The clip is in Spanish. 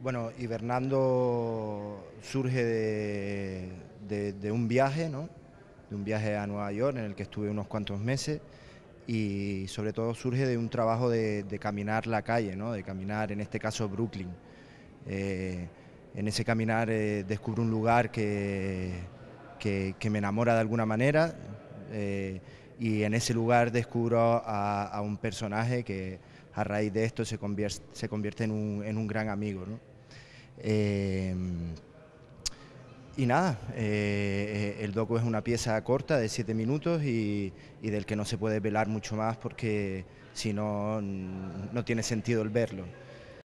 Bueno, Hibernando surge de, un viaje, de un viaje a Nueva York en el que estuve unos cuantos meses y sobre todo surge de un trabajo de, caminar la calle, ¿no? de caminar en este caso Brooklyn. Eh, en ese caminar descubre eh, descubro un lugar que, que, me enamora de alguna manera. Eh, y en ese lugar descubro a, un personaje que a raíz de esto se convierte, en, un, gran amigo. Eh, y nada, eh, el docu es una pieza corta de siete minutos y, y del que no se puede velar mucho más porque si no, no tiene sentido el verlo.